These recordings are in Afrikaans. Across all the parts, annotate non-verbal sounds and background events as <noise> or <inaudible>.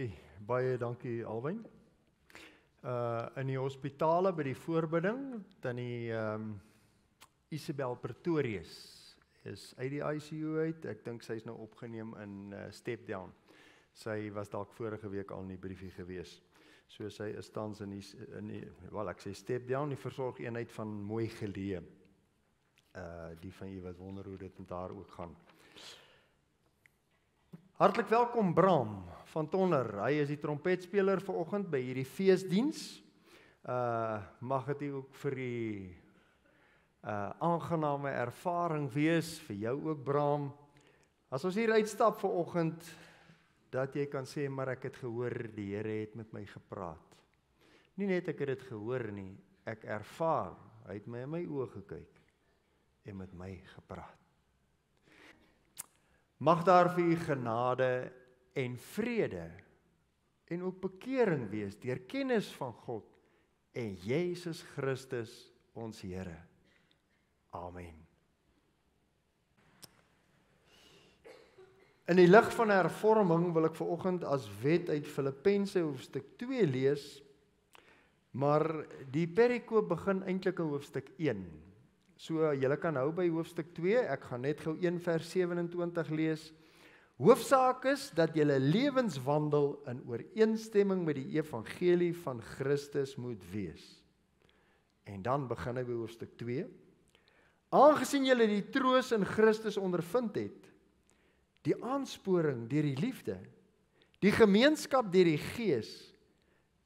Hey, baie dankie Alwyn. Uh in die hospitale by die voorbinding tannie ehm um, Isabel Pretorius is uit die ICU uit. Ek dink sy's nou opgeneem in uh, step down. Sy was dalk vorige week al in die briefie gewees. So sy is tans in die in die wel ek sê step down die versorgeenheid van Mooi Geleem. Uh die van u wat wonder hoe dit met haar ook gaan. Hartlik welkom Bram van Tonner. Hy is die trompetspeler vanoggend by hierdie feesdiens. Uh mag dit ook vir die uh aangename ervaring wees vir jou ook Bram. As ons hier uitstap vanoggend dat jy kan sê maar ek het gehoor die Here het met my gepraat. Nie net ek het dit gehoor nie, ek ervaar. Hy het my in my oë gekyk en met my gepraat. Mag daar vir u genade en vrede en ook bekering wees deur kennis van God en Jesus Christus ons Here. Amen. In die lig van hervorming wil ek vanoggend as wet uit Filippense hoofstuk 2 lees. Maar die perikoop begin eintlik in hoofstuk 1. So eh, julle kan hou by hoofstuk 2. Ek gaan net gou 1 vers 27 lees. Hoofsaak is dat julle lewenswandel in ooreenstemming met die evangelie van Christus moet wees. En dan begin hy by hoofstuk 2. Aangesien julle die troos in Christus ondervind het, die aansporing deur die liefde, die gemeenskap deur die Gees.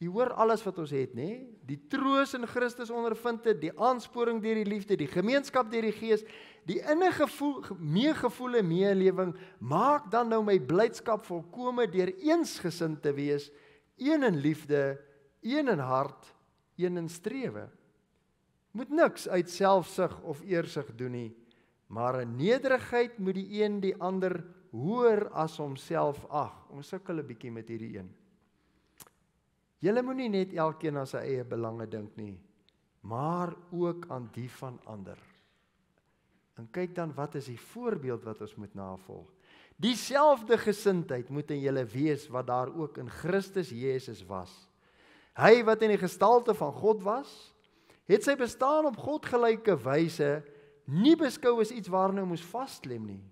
Jy hoor alles wat ons het, nê? Nee? die troos in Christus ondervind het, die aansporing deur die liefde, die gemeenskap deur die Gees, die innige gevoel, meegevoel en meelewing, maak dan nou my blydskap volkome deur eensgesind te wees, een in liefde, een in hart, een in strewe. Moet niks uit selfsug of eersug doen nie, maar in nederigheid moet die een die ander hoër as homself ag. Ons sukkel 'n bietjie met hierdie een. Die Julle moenie net elkeen aan sy eie belange dink nie, maar ook aan die van ander. En kyk dan wat is die voorbeeld wat ons moet navolg? Dieselfde gesindheid moet in julle wees wat daar ook in Christus Jesus was. Hy wat in die gestalte van God was, het sy bestaan op godgelyke wyse nie beskou as iets waarna hy moes vaslem nie,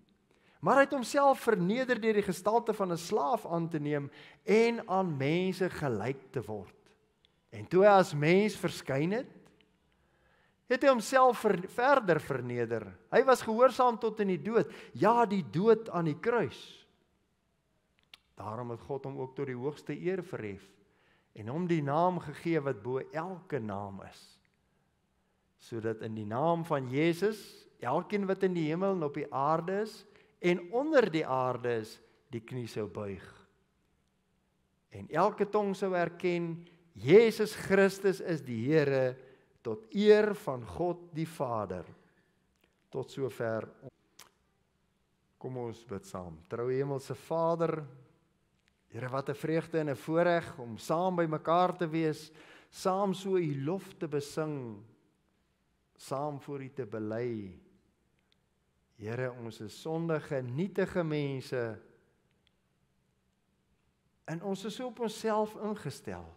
maar hy het homself verneder deur die gestalte van 'n slaaf aan te neem en aan mense gelyk te word. En toe hy as mens verskyn het, het hy homself ver, verder verneder. Hy was gehoorsaam tot in die dood, ja, die dood aan die kruis. Daarom het God hom ook tot die hoogste eer verhef en hom die naam gegee wat bo elke naam is sodat in die naam van Jesus elkeen wat in die hemel en op die aarde is en onder die aarde is die knie sou buig. En elke tong sou erken Jesus Christus is die Here tot eer van God die Vader. Tot sover kom ons bid saam. Trou hemelse Vader, Here wat 'n vreugde en 'n voorreg om saam by mekaar te wees, saam so U lof te besing, saam voor U te bely. Here, ons is sondige, nietige mense. En ons is so op onsself ingestel.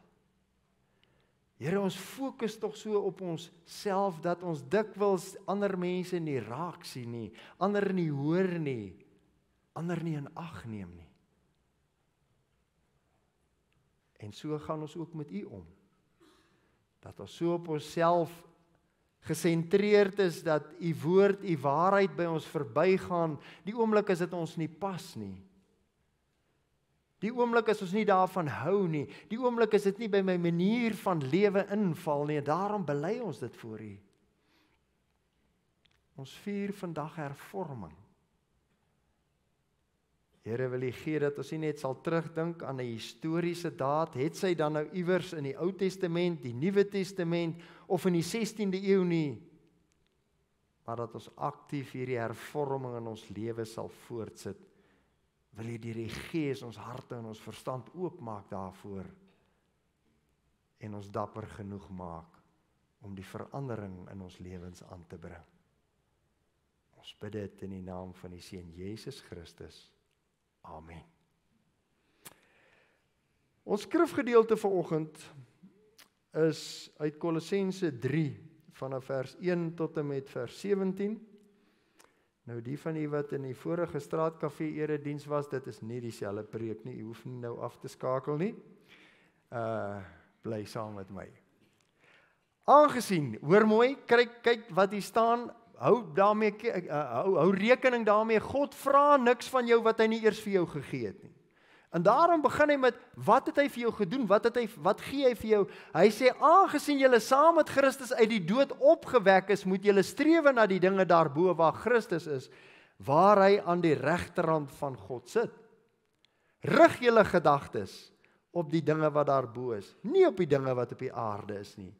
Here, ons fokus tog so op onsself dat ons dikwels ander mense nie raak sien nie, ander nie hoor nie, ander nie in ag neem nie. En so gaan ons ook met u om. Dat ons so op onsself gesentreerd is dat u woord, u waarheid by ons verbygaan, die oomblik as dit ons nie pas nie. Die oomblik as ons nie daarvan hou nie, die oomblik as dit nie by my manier van lewe inval nie, daarom bely ons dit voor u. Ons vier vandag hervorming. Here wil U gee dat ons nie net sal terugdink aan 'n historiese daad, het sy dan nou iewers in die Ou Testament, die Nuwe Testament of in die 16de eeu nie maar dat ons aktief hierdie hervorming in ons lewe sal voortsit wil jy deur die gees ons harte en ons verstand oopmaak daarvoor en ons dapper genoeg maak om die verandering in ons lewens aan te bring ons bid dit in die naam van die seun Jesus Christus amen Ons skrifgedeelte vanoggend is uit Kolossense 3 vanaf vers 1 tot en met vers 17. Nou die van u wat in die vorige straatkafee erediens was, dit is nie dieselfde preek nie. U hoef nie nou af te skakel nie. Uh bly saam met my. Aangesien, hoor mooi, kyk kyk wat hier staan, hou daarmee uh, hou, hou rekening daarmee. God vra niks van jou wat hy nie eers vir jou gegee het nie. En daarom begin hy met wat het hy vir jou gedoen? Wat het hy wat gee hy vir jou? Hy sê aangesien julle saam met Christus uit die dood opgewek is, moet julle streef na die dinge daarbo waar Christus is, waar hy aan die regterrand van God sit. Rig julle gedagtes op die dinge wat daarbo is, nie op die dinge wat op die aarde is nie.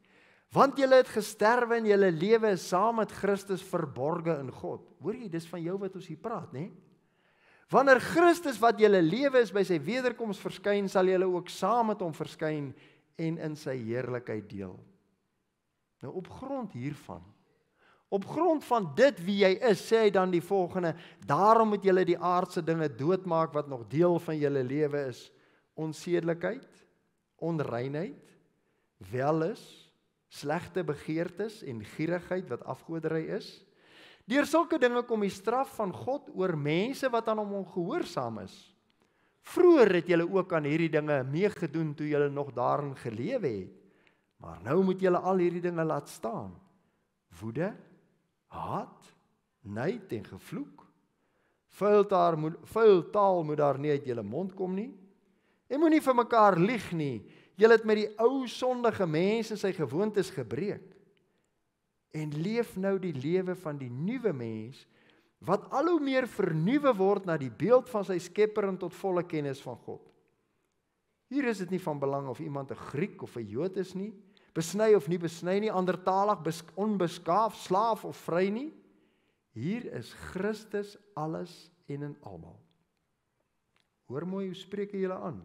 Want julle het gesterwe en julle lewe is saam met Christus verborge in God. Hoor jy, dis van jou wat ons hier praat, né? Nee? Wanneer Christus wat julle lewe is by sy wederkoms verskyn, sal julle ook saam met hom verskyn en in sy heerlikheid deel. Nou op grond hiervan Op grond van dit wie jy is, sê hy dan die volgende: Daarom moet julle die aardse dinge doodmaak wat nog deel van julle lewe is: onsedelikheid, onreinheid, wellus, slegte begeertes en gierigheid wat afgoderry is. Deur sulke dinge kom die straf van God oor mense wat aan hom ongehoorsaam is. Vroer het julle ook aan hierdie dinge meegedoen toe julle nog daarin gelewe het. Maar nou moet julle al hierdie dinge laat staan. Woede, haat, nait en gevloek. Vuil taal moet vuil taal moet daar nie uit julle mond kom nie. En moenie vir mekaar lieg nie. Julle het met die ou sondige mense sy gewoontes gebreek en leef nou die lewe van die nuwe mens wat al hoe meer vernuwe word na die beeld van sy Skepper en tot volle kennis van God. Hier is dit nie van belang of iemand 'n Griek of 'n Jood is nie, besny of nie besny nie, andertaalig, onbeskaaf, slaaf of vry nie. Hier is Christus alles en en almal. Hoor mooi hoe spreek hy julle aan.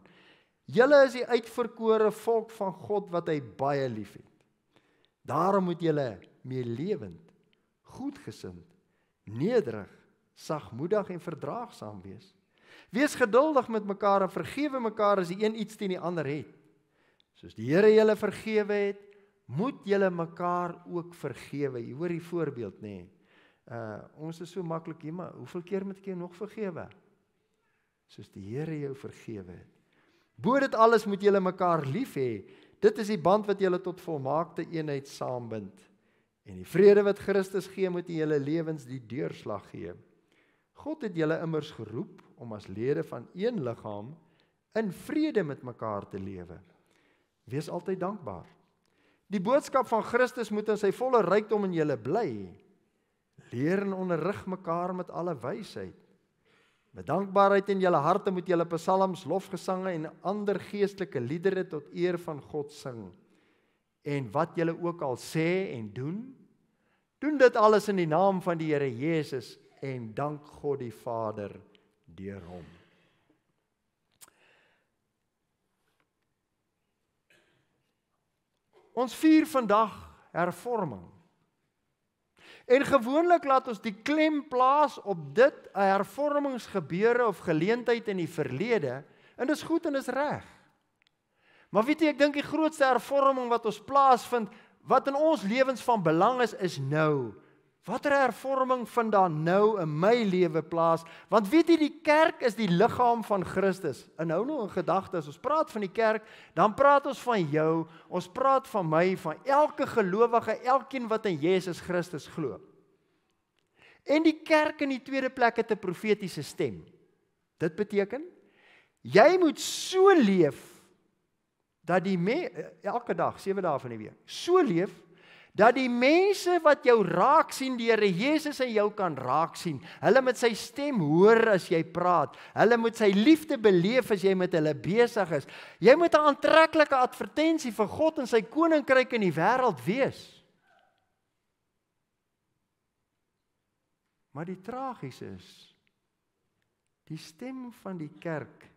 Julle is die uitverkore volk van God wat hy baie liefhet. Daarom moet julle mee lewend, goedgesind, nederig, sagmoedig en verdraagsaam wees. Wees geduldig met mekaar en vergewe mekaar as die een iets teen die ander het. Soos die Here julle vergewe het, moet julle mekaar ook vergewe. Jy hoor die voorbeeld nê. Nee. Uh ons is so maklik hier, maar hoeveel keer moet ek jou nog vergewe? Soos die Here jou vergewe het. Bo dit alles moet julle mekaar lief hê. Dit is die band wat julle tot volmaakte eenheid saambind. En die vrede wat Christus gee moet in julle lewens die deurslag gee. God het julle immers geroep om as lede van een liggaam in vrede met mekaar te lewe. Wees altyd dankbaar. Die boodskap van Christus moet in sy volle rykdom in julle bly. Leer en onderrig mekaar met alle wysheid. Met dankbaarheid in julle harte moet julle psalms, lofgesange en ander geestelike liedere tot eer van God sing en wat julle ook al sê en doen, doen dit alles in die naam van die Here Jesus en dank God die Vader deur hom. Ons vier vandag hervorming. En gewoonlik laat ons die klem plaas op dit 'n hervormingsgebeure of geleentheid in die verlede en dis goed en dis reg. Maar weet jy, ek dink die grootste hervorming wat ons plaasvind, wat in ons lewens van belang is, is nou. Watter hervorming vind dan nou in my lewe plaas? Want weet jy, die kerk is die liggaam van Christus. Inhou nou 'n gedagte as ons praat van die kerk, dan praat ons van jou, ons praat van my, van elke gelowige, elkeen wat in Jesus Christus glo. En die kerk in die tweede plek het 'n profetiese stem. Dit beteken jy moet so leef dat die me, eh, elke dag, sewe dae van die week, so leef dat die mense wat jou raak sien, die Here Jesus en jou kan raak sien. Hulle met sy stem hoor as jy praat. Hulle moet sy liefde beleef as jy met hulle besig is. Jy moet 'n aantreklike advertensie vir God en sy koninkryk in die wêreld wees. Maar die tragies is die stem van die kerk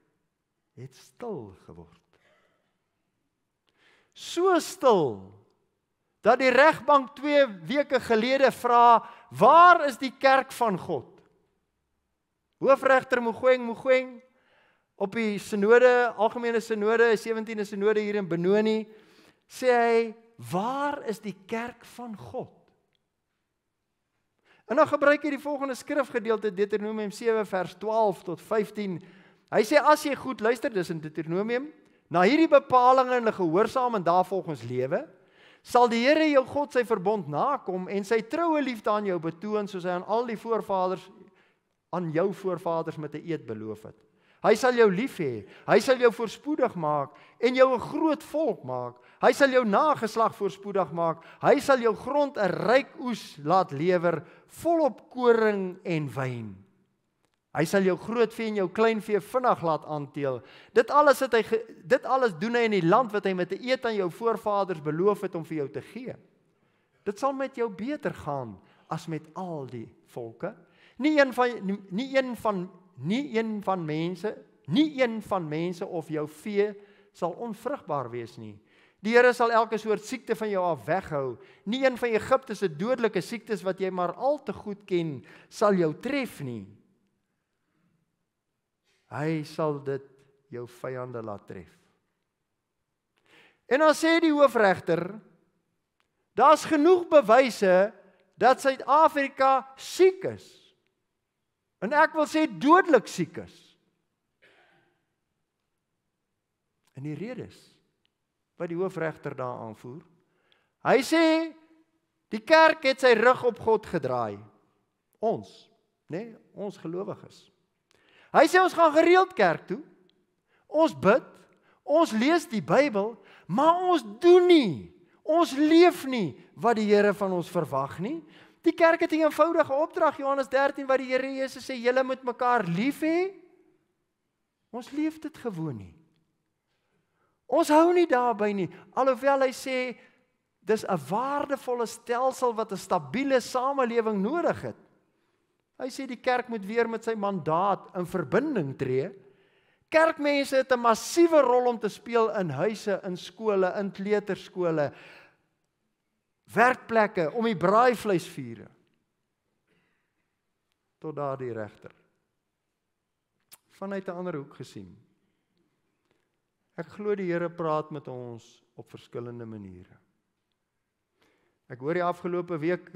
het stil geword so stil dat die regbank 2 weke gelede vra waar is die kerk van God Hoofregter Mogoeng Mogoeng op die sinode algemene sinode 17e sinode hier in Benoni sê hy waar is die kerk van God En dan gebruik hy die volgende skrifgedeelte Deuteronomium 7 vers 12 tot 15. Hy sê as jy goed luister, dis in Deuteronomium na hierdie bepalinge en gehoorsaam en daarvolgens lewe, sal die Here jou God sy verbond nakom en sy troue liefde aan jou betoon soos hy aan al die voorvaders aan jou voorvaders met 'n eed beloof het. Hy sal jou lief hê. Hy sal jou voorspoedig maak en jou 'n groot volk maak. Hy sal jou nageslag voorspoedig maak. Hy sal jou grond 'n ryk oes laat lewer volop koring en wyn. Hy sal jou groot vee en jou klein vee vinnig laat aanteel. Dit alles het hy dit alles doen hy in die land wat hy met 'n eet aan jou voorvaders beloof het om vir jou te gee. Dit sal met jou beter gaan as met al die volke. Nie een van nie, nie een van nie een van mense, nie een van mense of jou vee sal onvrugbaar wees nie. Die Here sal elke soort siekte van jou af weghou. Nie een van Egipte se dodelike siektes wat jy maar al te goed ken, sal jou tref nie. Hy sal dit jou vyande laat tref. En dan sê die hoofregter: Daar's genoeg bewyse dat Suid-Afrika siek is. En ek wil sê dodelik siek is. En die rede is wat die hoofregter daar aanvoer. Hy sê die kerk het sy rug op God gedraai. Ons, nê, nee, ons gelowiges. Hy sê ons gaan gereeld kerk toe. Ons bid, ons lees die Bybel, maar ons doen nie. Ons leef nie wat die Here van ons verwag nie. Die kerk het 'n eenvoudige opdrag Johannes 13 wat die Here Jesus sê julle moet mekaar lief hê. Ons leef dit gewoon nie. Ons hou nie daarby nie. Alhoewel hy sê dis 'n waardevolle stelsel wat 'n stabiele samelewing nodig het. Hy sê die kerk moet weer met sy mandaat in verbinding tree. Kerkmense het 'n massiewe rol om te speel in huise, in skole, in kleuterskole, werkplekke om die braaivleis vure. Tot daardie regter. Vanuit 'n ander hoek gesien. Ek glo die Here praat met ons op verskillende maniere. Ek hoor die afgelope week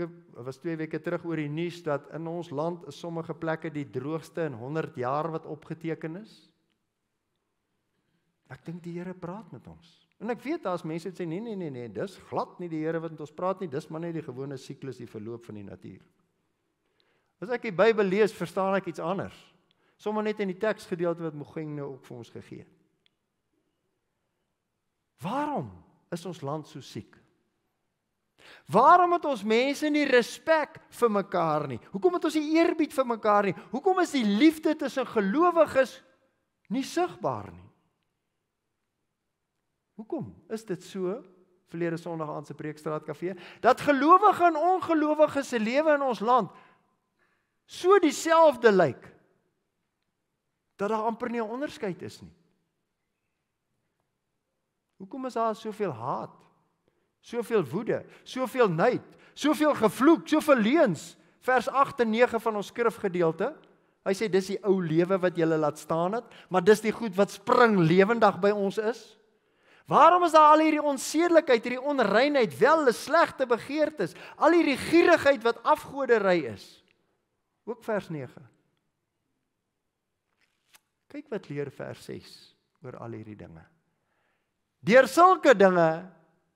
was 2 weke terug oor die nuus dat in ons land is sommige plekke die droogste in 100 jaar wat opgeteken is. Ek dink die Here praat met ons. En ek weet daar's mense wat sê nee nee nee nee, dis glad nie die Here wat ons praat nie, dis maar net die gewone siklus, die verloop van die natuur. As ek die Bybel lees, verstaan ek iets anders. Sommige net in die teksgedeelte wat Mogeng nou ook vir ons gegee het. Waarom is ons land so siek? Waarom het ons mense nie respek vir mekaar nie? Hoekom het ons nie eerbied vir mekaar nie? Hoekom is die liefde tussen gelowiges nie sigbaar nie? Hoekom is dit so? Verlede Sondag aan se Preekstraat Kafee, dat gelowige en ongelowige se lewe in ons land so dieselfde lyk dat daar amper nie 'n onderskeid is nie. Hoekom is daar soveel haat? Soveel woede, soveel nait, soveel gevloek, soveel leuns. Vers 8 en 9 van ons skrifgedeelte. Hy sê dis die ou lewe wat jy laat staan het, maar dis die goed wat spring lewendig by ons is. Waarom is daar al hierdie onsedelikheid, hierdie onreinheid, wel 'n slegte begeertes, al hierdie gierigheid wat afgodery is? Ook vers 9. Kyk wat leer vers 6 oor al hierdie dinge. Deur sulke dinge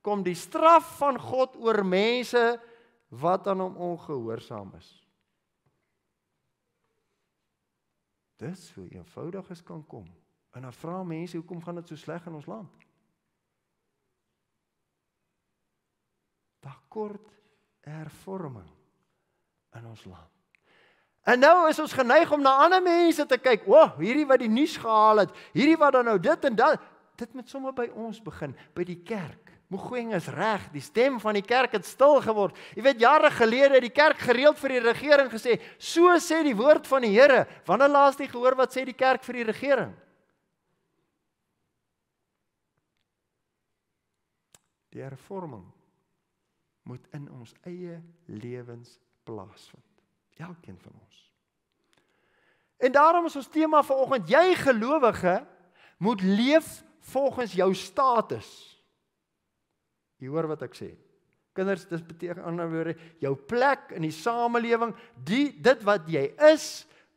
kom die straf van God oor mense wat aan hom ongehoorsaam is. Dis hoe eenvoudig dit kan kom. En dan vra mense hoekom gaan dit so sleg in ons land? Daar kort hervorming in ons land. En nou is ons geneig om na ander mense te kyk. O, oh, hierdie wat die nuus gehaal het, hierdie wat dan nou dit en dat dit met sommer by ons begin, by die kerk. Mogoeng is reg, die stem van die kerk het stil geword. Jy weet jare gelede het die kerk gereeld vir die regering gesê, so sê die woord van die Here. Wanneer laas jy gehoor wat sê die kerk vir die regering? Die hervorming moet in ons eie lewens plaasvind. Elkeen van ons. En daarom is ons tema vanoggend, jy gelowige moet leef volgens jou status. Jy hoor wat ek sê. Kinders, dis beteken ander woorde jou plek in die samelewing, die dit wat jy is,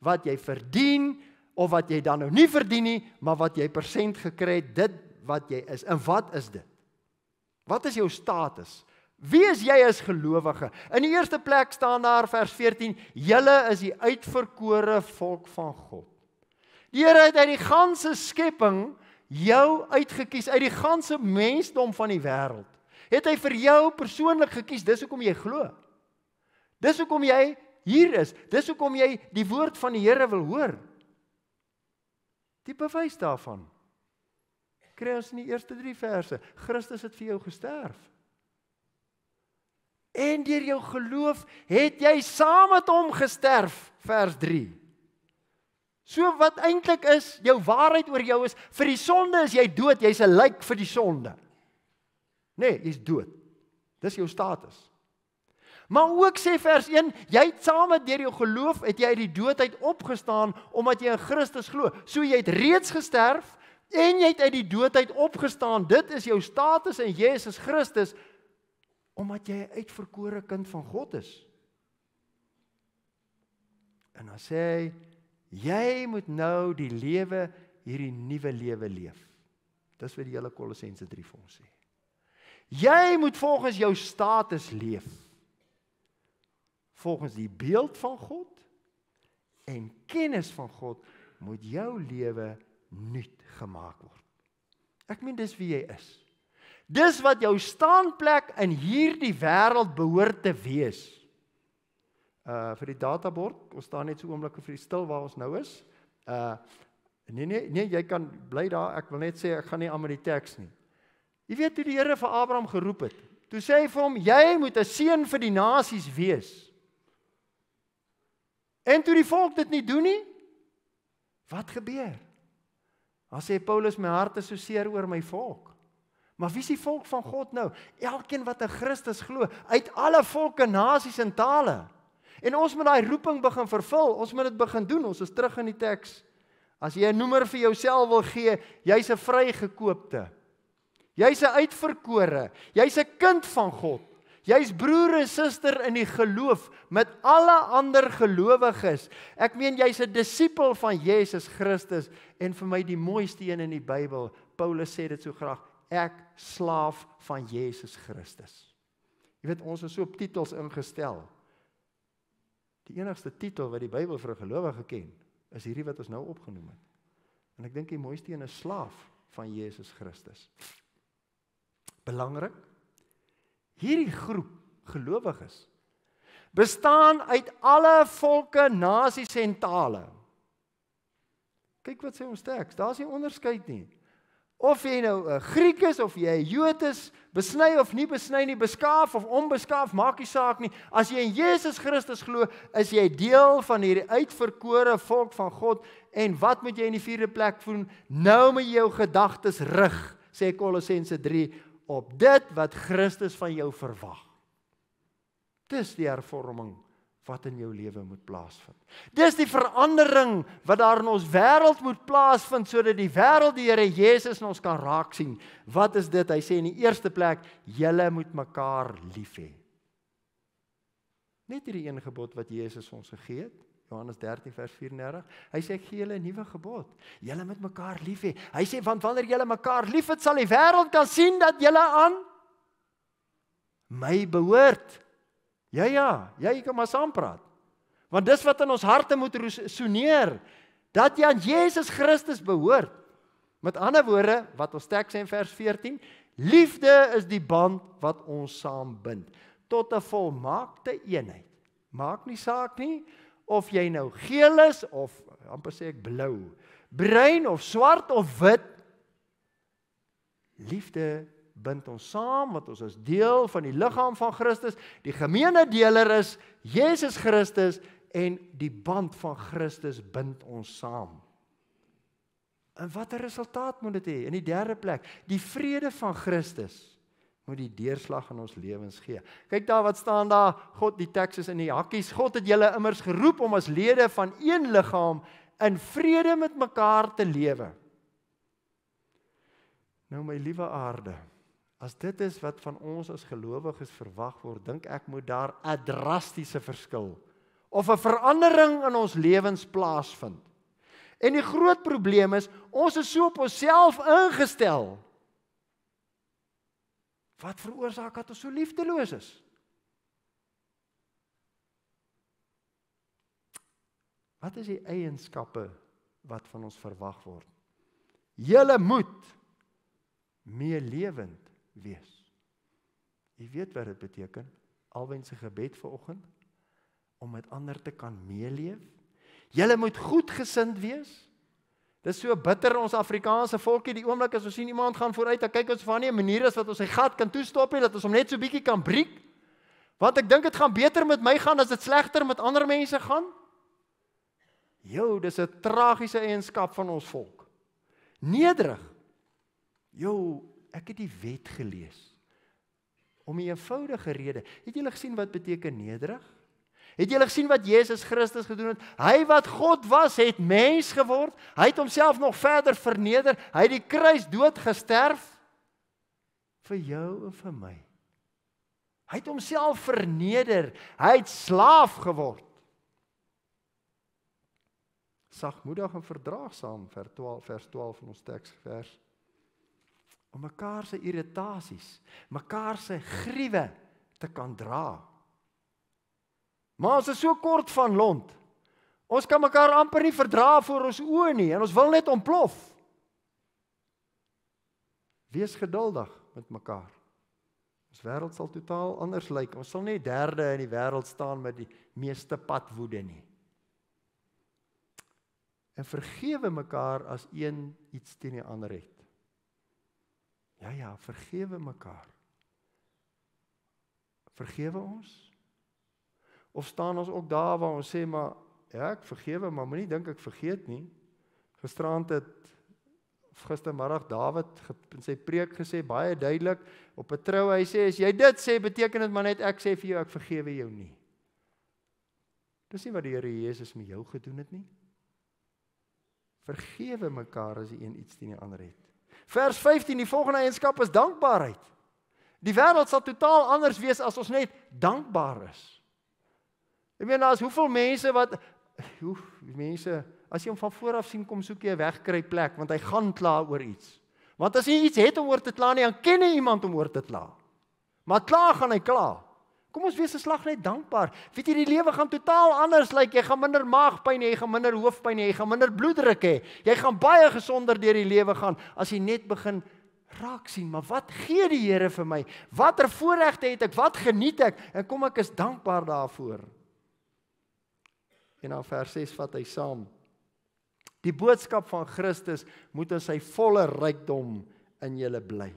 wat jy verdien of wat jy dan nou nie verdien nie, maar wat jy persent gekry het, dit wat jy is. En wat is dit? Wat is jou status? Wie is jy as gelowige? In die eerste plek staan daar vers 14, julle is die uitverkore volk van God. Die Here het uit die ganse skepping jou uitget kies uit die ganse mensdom van die wêreld het hy vir jou persoonlik gekies. Dis hoekom jy glo. Dis hoekom jy hier is. Dis hoekom jy die woord van die Here wil hoor. Die bewys daarvan kry ons in die eerste 3 verse. Christus het vir jou gesterf. En deur jou geloof het jy saam met hom gesterf, vers 3. So wat eintlik is, jou waarheid oor jou is vir die sonde is jy dood, jy's 'n lijk vir die sonde. Nê, nee, jy's dood. Dis jou status. Maar ook sê vers 1, jy het same deur jou geloof het jy uit die dood uit opgestaan omdat jy in Christus glo. So jy het reeds gesterf en jy het uit die dood uit opgestaan. Dit is jou status in Jesus Christus omdat jy 'n uitverkore kind van God is. En dan sê hy, jy moet nou die lewe hierdie nuwe lewe leef. Dis wat die hele Kolossense 3 vir ons sê. Jy moet volgens jou status leef. Volgens die beeld van God en kennis van God moet jou lewe nuut gemaak word. Ek meen dis wie jy is. Dis wat jou staanplek in hierdie wêreld behoort te wees. Uh vir die databord, ons staan net so oomblik vir die stil waar ons nou is. Uh nee nee nee, jy kan bly daar. Ek wil net sê ek gaan nie aan met die teks nie. Jy weet hoe die Here vir Abraham geroep het. Toe sê hy vir hom: "Jy moet 'n seun vir die nasies wees." En toe die volk dit nie doen nie, wat gebeur? Dan sê Paulus: "My hart is so seer oor my volk." Maar wie is die volk van God nou? Elkeen wat aan Christus glo, uit alle volke, nasies en tale. En ons moet daai roeping begin vervul. Ons moet dit begin doen. Ons is terug in die teks. As jy 'n nommer vir jouself wil gee, jy's 'n vrygekoopte. Jy's 'n uitverkore. Jy's 'n kind van God. Jy's broer en suster in die geloof met alle ander gelowiges. Ek meen jy's 'n disipel van Jesus Christus en vir my die mooiste een in die Bybel. Paulus sê dit so graag. Ek slaaf van Jesus Christus. Jy weet ons is so op titels ingestel. Die enigste titel wat die Bybel vir 'n gelowige ken, is hierdie wat ons nou opgenoem het. En ek dink die mooiste een is slaaf van Jesus Christus belangrik. Hierdie groep gelowiges bestaan uit alle volke, nasies en tale. Kyk wat sê ons teks, daar's nie onderskeid nie. Of jy nou 'n Griek is of jy 'n Jood is, besny of nie besny nie, beskaaf of onbeskaaf, maak nie saak nie. As jy in Jesus Christus glo, is jy deel van hierdie uitverkore volk van God. En wat moet jy in die vierde plek voel? Nou moet jy jou gedagtes rig, sê Kolossense op dit wat Christus van jou verwag. Dis die hervorming wat in jou lewe moet plaasvind. Dis die verandering wat daar in ons wêreld moet plaasvind sodat die wêreld die Here Jesus in ons kan raak sien. Wat is dit? Hy sê in die eerste plek, julle moet mekaar lief hê. Net hierdie een gebod wat Jesus ons gegee het. Johannes 13 vers 34. Hy sê ek gee julle 'n nuwe gebod. Julle moet mekaar lief hê. Hy sê want wanneer julle mekaar lief het, sal die wêreld kan sien dat julle aan my behoort. Ja ja, ja jy kan maar saam praat. Want dis wat in ons harte moet resoneer dat jy aan Jesus Christus behoort. Met ander woorde, wat ons teks sê in vers 14, liefde is die band wat ons saam bind tot 'n volmaakte eenheid. Maak nie saak nie of jy nou geel is of amper sê ek blou, bruin of swart of wit, liefde bind ons saam want ons is deel van die liggaam van Christus, die gemeenedeler is Jesus Christus en die band van Christus bind ons saam. En watter resultaat moet dit hê? In die derde plek, die vrede van Christus moet die deurslag in ons lewens gee. Kyk daar wat staan daar. God, die teks is in die hakkies. God het julle immers geroep om as lede van een liggaam in vrede met mekaar te lewe. Nou my liewe aarde, as dit is wat van ons as gelowiges verwag word, dink ek moet daar 'n drastiese verskil of 'n verandering in ons lewens plaasvind. En die groot probleem is, ons is so op onsself ingestel Wat veroorsaak dat ons so liefdeloos is? Wat is die eienskappe wat van ons verwag word? Julle moet mee lewend wees. Jy weet wat dit beteken? Alwense gebed vanoggend om met ander te kan meeleef. Julle moet goedgesind wees. Dis so bitter ons Afrikaanse volkie, die oomblik as ons sien iemand gaan vooruit, dan kyk ons of daar nie 'n manier is wat ons sy gat kan toestop nie, dat ons hom net so bietjie kan breek. Want ek dink dit gaan beter met my gaan as dit slegter met ander mense gaan. Jo, dis 'n tragiese eienskap van ons volk. Nederig. Jo, ek het die wet gelees. Om 'n eenvoudige rede. Het julle gesien wat beteken nederig? Het julle gesien wat Jesus Christus gedoen het? Hy wat God was, het mens geword. Hy het homself nog verder verneder. Hy het die kruis dood gesterf vir jou en vir my. Hy het homself verneder. Hy het slaaf geword. Sagmoedig en verdraagsaam vir 12 vers 12 van ons teksvers. Om mekaar se irritasies, mekaar se gruwe te kan dra Maar ons is so kort van lont. Ons kan mekaar amper nie verdra voor ons oë nie en ons wil net ontplof. Wees geduldig met mekaar. Ons wêreld sal totaal anders lyk. Ons sal nie derde in die wêreld staan met die meeste padwoede nie. En vergewe mekaar as een iets teen die ander het. Ja ja, vergewe mekaar. Vergewe ons. Of staan ons ook daar waar ons sê maar ja, ek vergewe, maar moenie dink ek vergeet nie. Gisteraand het gistermiddag Dawid in sy preek gesê baie duidelik op 'n trou hy sê as jy dit sê beteken dit maar net ek sê vir jou ek vergewe jou nie. Dis nie wat die Here Jesus met jou gedoen het nie. Vergewe mekaar as jy een iets teen die ander het. Vers 15 die volgende eienskap is dankbaarheid. Die wêreld sal totaal anders wees as ons net dankbaar is. Ek meen daar's hoeveel mense wat hoe mense as jy hom van voor af sien kom soek jy 'n wegkry plek want hy gaan kla oor iets. Want as jy iets het om oor te kla nie, dan ken jy iemand om oor te kla. Maar kla gaan hy kla. Kom ons wees 'n slag net dankbaar. Weet jy die lewe gaan totaal anders lyk. Like, jy gaan minder maagpyn hê, jy gaan minder hoofpyn hê, jy gaan minder bloeddruk hê. Jy gaan baie gesonder deur die lewe gaan as jy net begin raak sien, maar wat gee die Here vir my? Watter voorregte het ek? Wat geniet ek? En kom ek is dankbaar daarvoor. En dan vers 6 vat hy saam. Die boodskap van Christus moet in sy volle rykdom in julle bly.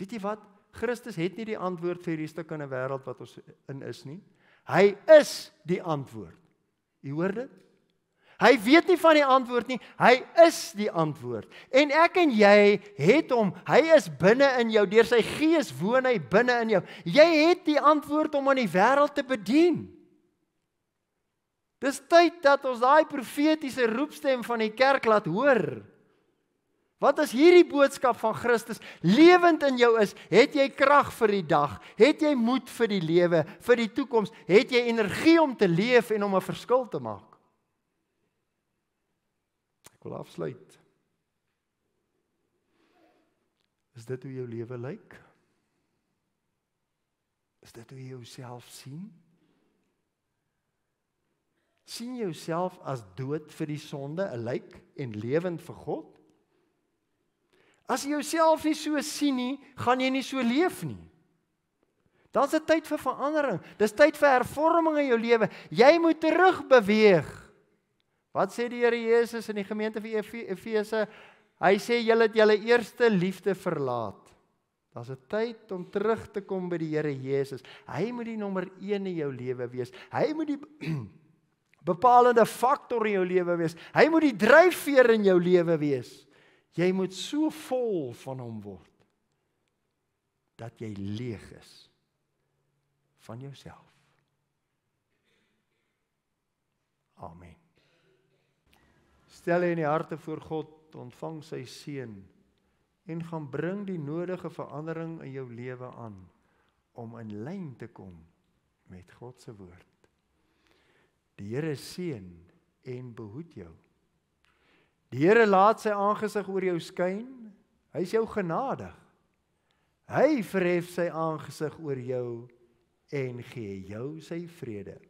Weet jy wat? Christus het nie die antwoord vir hierdie stukkende wêreld wat ons in is nie. Hy is die antwoord. U hoor dit? Hy weet nie van die antwoord nie. Hy is die antwoord. En ek en jy het hom. Hy is binne in jou. Deur sy gees woon hy binne in jou. Jy het die antwoord om aan die wêreld te bedien. Dis tyd dat ons daai profetiese roepstem van die kerk laat hoor. Wat as hierdie boodskap van Christus lewend in jou is, het jy krag vir die dag, het jy moed vir die lewe, vir die toekoms, het jy energie om te leef en om 'n verskil te maak. Ek wil afsluit. Is dit hoe jou lewe lyk? Is dit hoe jy jouself sien? sien jouself as dood vir die sonde, 'n lijk en lewend vir God? As jy jouself nie so sien nie, gaan jy nie so leef nie. Daar's 'n tyd vir verandering. Dis tyd vir hervorming in jou lewe. Jy moet terugbeweeg. Wat sê die Here Jesus in die gemeente van Efese? Hy sê julle het julle eerste liefde verlaat. Daar's 'n tyd om terug te kom by die Here Jesus. Hy moet die nommer 1 in jou lewe wees. Hy moet die <clears throat> bepalende faktor in jou lewe wees. Hy moet die dryfveer in jou lewe wees. Jy moet so vol van hom word dat jy leeg is van jouself. Amen. Stel in die harte voor God, ontvang sy seën en gaan bring die nodige verandering in jou lewe aan om in lyn te kom met God se woord. Die Here seën en behoed jou. Die Here laat sy aangesig oor jou skyn. Hy's jou genadig. Hy verhef sy aangesig oor jou en gee jou sy vrede.